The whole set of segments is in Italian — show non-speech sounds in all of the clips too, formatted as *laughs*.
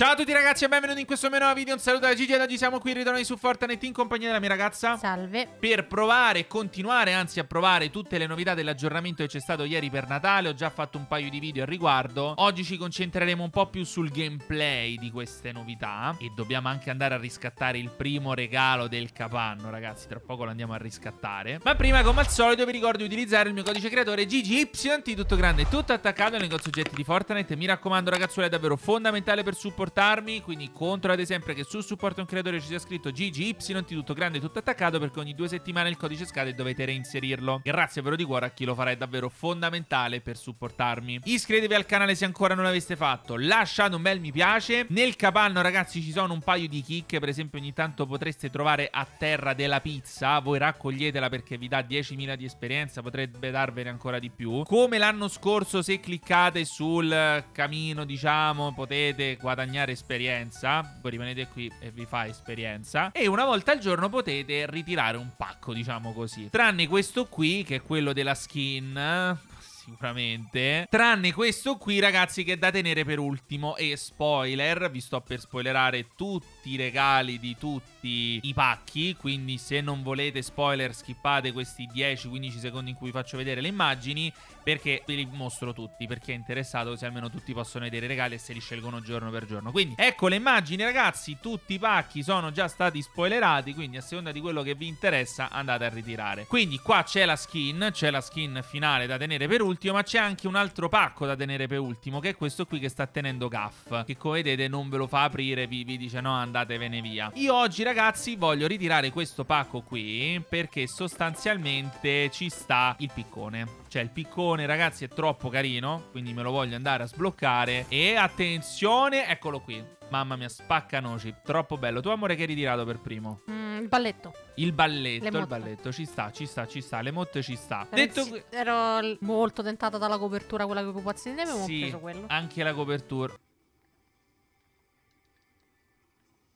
Ciao a tutti ragazzi e benvenuti in questo mio nuovo video, un saluto da Gigi ed oggi siamo qui ritornati su Fortnite in compagnia della mia ragazza Salve Per provare, continuare, anzi a provare tutte le novità dell'aggiornamento che c'è stato ieri per Natale Ho già fatto un paio di video al riguardo Oggi ci concentreremo un po' più sul gameplay di queste novità E dobbiamo anche andare a riscattare il primo regalo del capanno ragazzi Tra poco lo andiamo a riscattare Ma prima come al solito vi ricordo di utilizzare il mio codice creatore GGY Tutto grande, tutto attaccato nel negozio oggetti di Fortnite Mi raccomando ragazzuoli è davvero fondamentale per supportare supportarmi, quindi controla ad esempio che su supporto a un creatore ci sia scritto GGY tutto grande tutto attaccato perché ogni due settimane il codice scade e dovete reinserirlo. Grazie però di cuore a chi lo farà, è davvero fondamentale per supportarmi. Iscrivetevi al canale se ancora non l'aveste fatto, lasciate un bel mi piace. Nel capanno ragazzi ci sono un paio di chicche, per esempio ogni tanto potreste trovare a terra della pizza, voi raccoglietela perché vi dà 10.000 di esperienza, potrebbe darvene ancora di più. Come l'anno scorso se cliccate sul camino diciamo potete guadagnare guadagnare esperienza. Voi rimanete qui e vi fa esperienza. E una volta al giorno potete ritirare un pacco, diciamo così. Tranne questo qui, che è quello della skin sicuramente. Tranne questo qui, ragazzi, che è da tenere per ultimo. E spoiler, vi sto per spoilerare tutto tutti i regali, di tutti i pacchi, quindi se non volete spoiler skippate questi 10-15 secondi in cui vi faccio vedere le immagini perché ve li mostro tutti, Perché è interessato così almeno tutti possono vedere i regali e se li scelgono giorno per giorno. Quindi ecco le immagini ragazzi, tutti i pacchi sono già stati spoilerati, quindi a seconda di quello che vi interessa andate a ritirare. Quindi qua c'è la skin, c'è la skin finale da tenere per ultimo, ma c'è anche un altro pacco da tenere per ultimo, che è questo qui che sta tenendo Gaff, che come vedete non ve lo fa aprire, vi, vi dice no andate andatevene via. Io oggi ragazzi voglio ritirare questo pacco qui perché sostanzialmente ci sta il piccone. Cioè il piccone ragazzi è troppo carino, quindi me lo voglio andare a sbloccare. E attenzione, eccolo qui. Mamma mia, spaccanoci, troppo bello. Tu amore che hai ritirato per primo? Mm, il balletto. Il balletto, il balletto, ci sta, ci sta, ci sta, le motte ci sta. Ragazzi, Detto... Ero molto tentato dalla copertura, quella che ho pupazzini ne avevo sì, preso quello. Anche la copertura.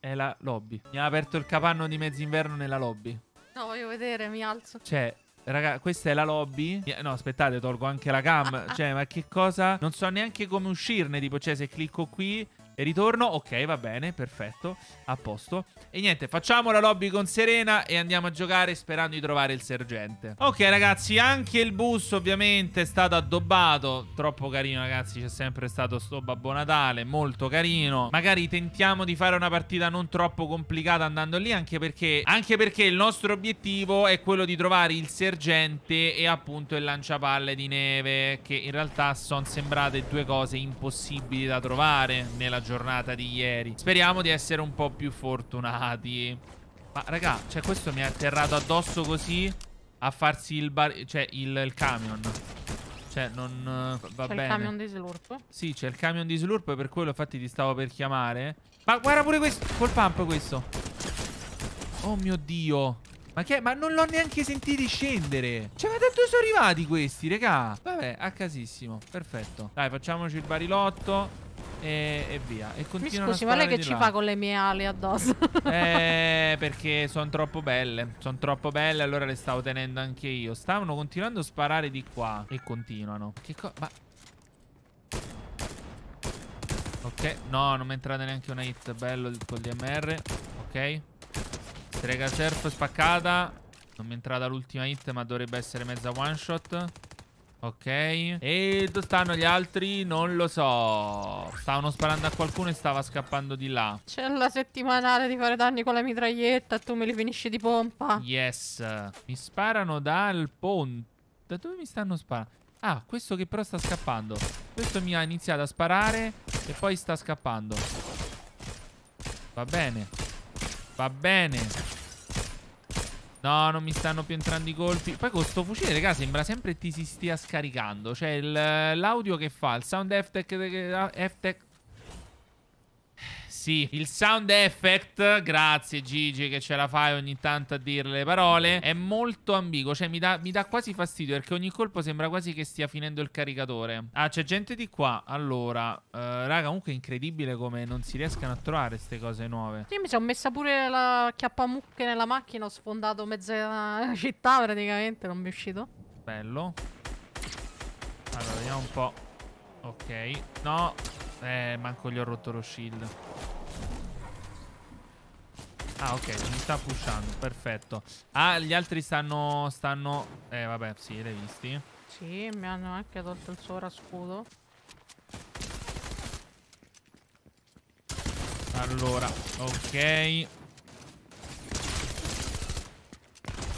È la lobby. Mi ha aperto il capanno di mezzinverno nella lobby. No, voglio vedere, mi alzo. Cioè, Raga, questa è la lobby. No, aspettate, tolgo anche la cam. *laughs* cioè, ma che cosa? Non so neanche come uscirne. Tipo, cioè, se clicco qui e ritorno, ok, va bene, perfetto, a posto. E niente, facciamo la lobby con Serena e andiamo a giocare sperando di trovare il sergente. Ok, ragazzi, anche il bus ovviamente è stato addobbato. Troppo carino, ragazzi, c'è sempre stato sto Babbo Natale, molto carino. Magari tentiamo di fare una partita non troppo complicata andando lì, anche perché, anche perché il nostro obiettivo è quello di trovare il sergente e appunto il lanciapalle di neve, che in realtà sono sembrate due cose impossibili da trovare nella giornata di ieri. Speriamo di essere un po' più fortunati. Ma raga, cioè questo mi è atterrato addosso così a farsi il bar... Cioè il, il camion. Cioè non... Uh, va c'è bene. C'è il camion di slurp? Sì, c'è il camion di slurp per quello infatti ti stavo per chiamare. Ma guarda pure questo. Col pump questo. Oh mio Dio. Ma che? Ma non l'ho neanche sentiti scendere. Cioè, ma da dove sono arrivati questi, regà? Vabbè, a casissimo. Perfetto. Dai, facciamoci il barilotto e, e via. E Mi scusi, ma lei che ci là. fa con le mie ali addosso? eh, *laughs* perché sono troppo belle. Sono troppo belle, allora le stavo tenendo anche io. Stavano continuando a sparare di qua. E continuano. Che cosa? Ma... Ok, no, non mi è entrata neanche una hit. Bello col DMR. Ok. Strega surf spaccata. Non mi è entrata l'ultima hit, ma dovrebbe essere mezza one shot. Ok E dove stanno gli altri? Non lo so Stavano sparando a qualcuno e stava scappando di là C'è la settimanale di fare danni con la mitraglietta Tu me li finisci di pompa Yes Mi sparano dal ponte Da dove mi stanno sparando? Ah, questo che però sta scappando Questo mi ha iniziato a sparare E poi sta scappando Va bene Va bene No, non mi stanno più entrando i colpi. Poi con questo fucile, raga, sembra sempre che ti si stia scaricando. Cioè, l'audio che fa, il sound effect, eh, effect sì. Il sound effect, grazie Gigi che ce la fai ogni tanto a dire le parole, è molto ambiguo. Cioè mi dà, quasi fastidio perché ogni colpo sembra quasi che stia finendo il caricatore. Ah, c'è gente di qua. Allora, eh, raga, comunque è incredibile come non si riescano a trovare queste cose nuove. Io mi sono messa pure la chiappamucche nella macchina, ho sfondato mezza *laughs* città praticamente, non mi è uscito. Bello. Allora, vediamo un po'. Ok. No. Eh, manco gli ho rotto lo shield. Ah, ok, mi sta pushando, perfetto. Ah, gli altri stanno... stanno... Eh, vabbè, sì, l'hai visti. Sì, mi hanno anche tolto il sovrascudo. Allora, ok.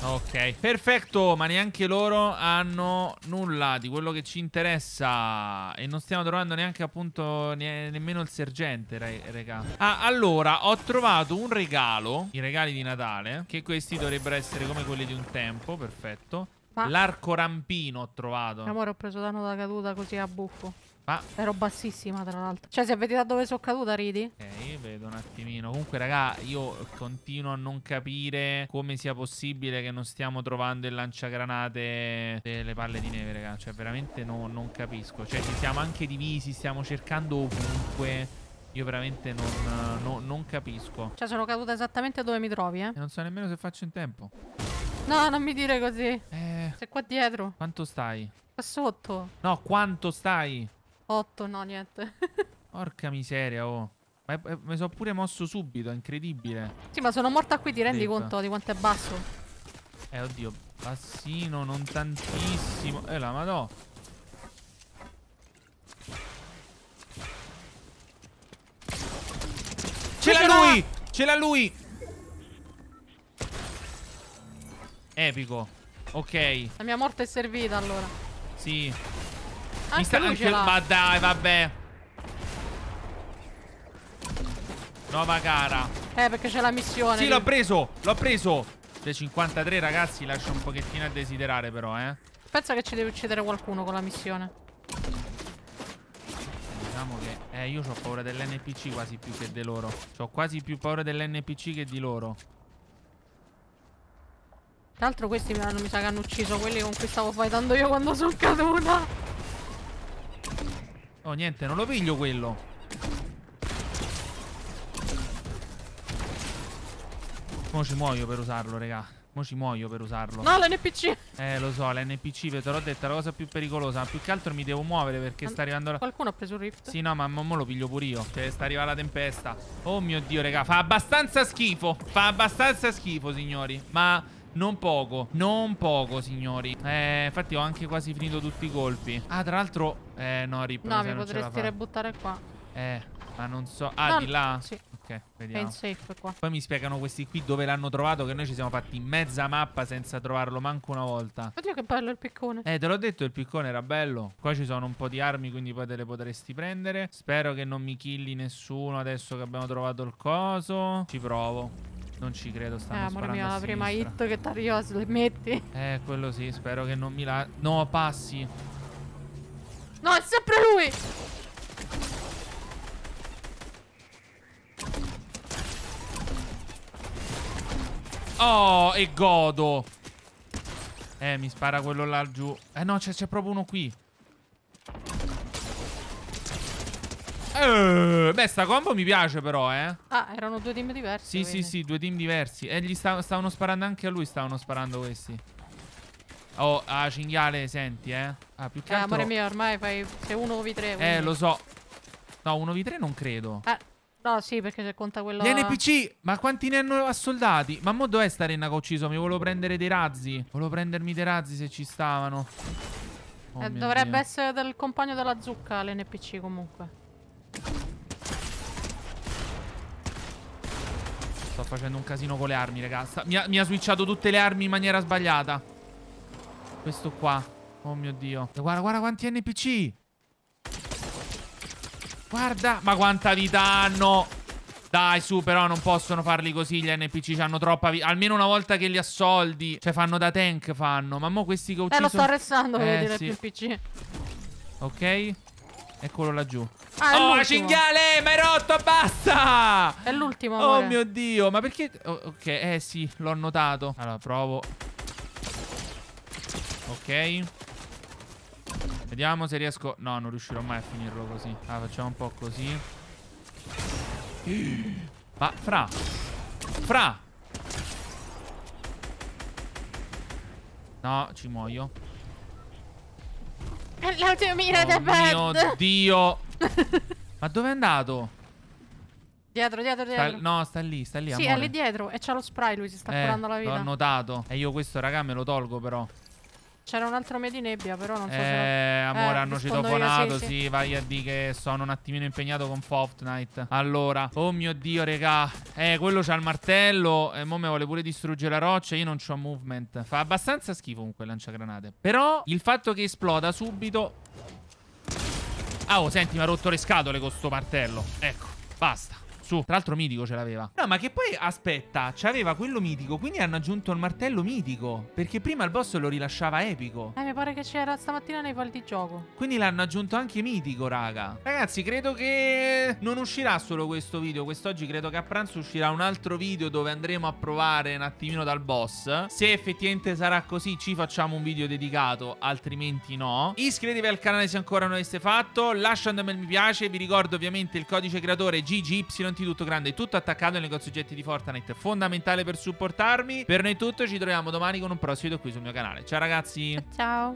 Ok, perfetto, ma neanche loro hanno nulla di quello che ci interessa E non stiamo trovando neanche appunto ne nemmeno il sergente, raga Ah, allora, ho trovato un regalo, i regali di Natale Che questi dovrebbero essere come quelli di un tempo, perfetto L'arco rampino ho trovato Amore, ho preso danno da caduta così a buffo ma... Ah. Ero bassissima tra l'altro Cioè se vedi da dove sono caduta ridi? Ok vedo un attimino Comunque raga io continuo a non capire Come sia possibile che non stiamo trovando il lanciagranate Delle palle di neve raga Cioè veramente no, non capisco Cioè ci siamo anche divisi Stiamo cercando ovunque io veramente non, no, non capisco Cioè sono caduta esattamente dove mi trovi eh E non so nemmeno se faccio in tempo No non mi dire così eh, Sei qua dietro Quanto stai? Qua sotto No quanto stai? 8, no, niente. *laughs* Porca miseria, oh. Ma è, è, mi sono pure mosso subito, è incredibile. Sì, ma sono morta qui, ti rendi Detta. conto di quanto è basso? Eh, oddio, bassino, non tantissimo. Eh, la madò. Ce l'ha lui! Ce l'ha lui! Epico. Ok. La mia morte è servita, allora. Sì. Mi ah, sta Angela. Ma dai, vabbè. Nuova gara. Eh, perché c'è la missione. Sì, l'ho preso. L'ho preso. Le cioè, 53, ragazzi, lascia un pochettino a desiderare, però, eh. Pensa che ci deve uccidere qualcuno con la missione. Diciamo che... Eh, io ho paura dell'NPC quasi più che di loro. Ho quasi più paura dell'NPC che di loro. Tra l'altro questi mi hanno, mi sa che hanno ucciso quelli con cui stavo fightando io quando sono caduta. Oh, niente, non lo piglio quello. Mo ci muoio per usarlo, raga. Mo ci muoio per usarlo. No, l'NPC! Eh, lo so, l'NPC, ve te l'ho detta, è la cosa più pericolosa. Più che altro mi devo muovere perché And sta arrivando la... Qualcuno ha preso il rift? Sì, no, ma mo lo piglio pure io. Cioè, sta arrivando la tempesta. Oh mio Dio, raga, fa abbastanza schifo. Fa abbastanza schifo, signori. Ma... Non poco, non poco, signori. Eh, infatti ho anche quasi finito tutti i colpi. Ah, tra l'altro... Eh, no, rip. No, mi, mi potresti ributtare qua. Eh, ma non so... Ah, no, di là? Sì. Ok, vediamo. È in safe qua. Poi mi spiegano questi qui dove l'hanno trovato, che noi ci siamo fatti mezza mappa senza trovarlo manco una volta. Oddio che bello il piccone. Eh, te l'ho detto, il piccone era bello. Qua ci sono un po' di armi, quindi poi te le potresti prendere. Spero che non mi killi nessuno adesso che abbiamo trovato il coso. Ci provo. Non ci credo, stanno eh, sparando mia, la prima hit che ti arriva le metti. Eh, quello sì, spero che non mi la... No, passi. No, è sempre lui! Oh, e godo! Eh, mi spara quello laggiù. Eh no, c'è proprio uno qui. Eh, beh, sta combo mi piace però, eh. Ah, erano due team diversi. Sì, sì, sì, due team diversi. E gli stav stavano sparando anche a lui, stavano sparando questi. Oh, ah, cinghiale, senti, eh. Ah, più che eh, altro... amore mio, ormai fai... sei 1v3. Eh, lo so. No, 1v3 non credo. Eh, no, sì, perché se conta quello... Gli NPC! Ma quanti ne hanno assoldati? Ma mo dov'è sta renna che ho ucciso? Mi volevo prendere dei razzi. Volevo prendermi dei razzi se ci stavano. Oh, eh, dovrebbe Dio. essere del compagno della zucca l'NPC comunque. Sto facendo un casino con le armi, ragazzi. Mi ha, mi ha switchato tutte le armi in maniera sbagliata. Questo qua. Oh mio Dio. Guarda, guarda quanti NPC. Guarda. Ma quanta vita hanno. Dai, su, però non possono farli così gli NPC, hanno troppa vita. Almeno una volta che li assoldi. Cioè, fanno da tank, fanno. Ma mo questi che ho ucciso... Eh, lo sto arrestando, eh, voglio dire, sì. più NPC. Ok. Eccolo laggiù. Ah, oh, cinghiale! Ma è rotto, basta! È l'ultimo, Oh mio Dio, ma perché... Oh, ok, eh sì, l'ho notato. Allora, provo. Ok. Vediamo se riesco... No, non riuscirò mai a finirlo così. Allora, ah, facciamo un po' così. Ma, fra... Fra! No, ci muoio. L'automira *laughs* oh da Bad. mio Dio. *laughs* Ma dove è andato? Dietro, dietro, dietro. Sta, no, sta lì, sta lì. Sì, amore. è lì dietro. E c'ha lo spray, lui si sta eh, curando la vita. L'ho notato. E io questo, raga, me lo tolgo però. C'era un altro medio di nebbia, però non so eh, se. Lo... Amore, eh, hanno citofonato. sì, sì. vai a dire che sono un attimino impegnato con Fortnite. Allora, oh mio dio, regà. Eh, quello c'ha il martello. E mo me vuole pure distruggere la roccia. Io non ho movement. Fa abbastanza schifo comunque il lanciagranate. Però il fatto che esploda subito. Ah, oh, senti, mi ha rotto le scatole con sto martello. Ecco, basta. Su, tra l'altro mitico ce l'aveva. No, ma che poi, aspetta, c'aveva quello mitico, quindi hanno aggiunto il martello mitico. Perché prima il boss lo rilasciava epico. Eh, mi pare che c'era stamattina nei pali di gioco. Quindi l'hanno aggiunto anche mitico, raga. Ragazzi, credo che non uscirà solo questo video. Quest'oggi credo che a pranzo uscirà un altro video dove andremo a provare un attimino dal boss. Se effettivamente sarà così, ci facciamo un video dedicato, altrimenti no. Iscrivetevi al canale se ancora non l'aveste fatto, un bel mi piace. Vi ricordo ovviamente il codice creatore GGY tutto grande, tutto attaccato al negozio oggetti di Fortnite, fondamentale per supportarmi. Per noi tutto, ci troviamo domani con un prossimo video qui sul mio canale. Ciao ragazzi. Ciao.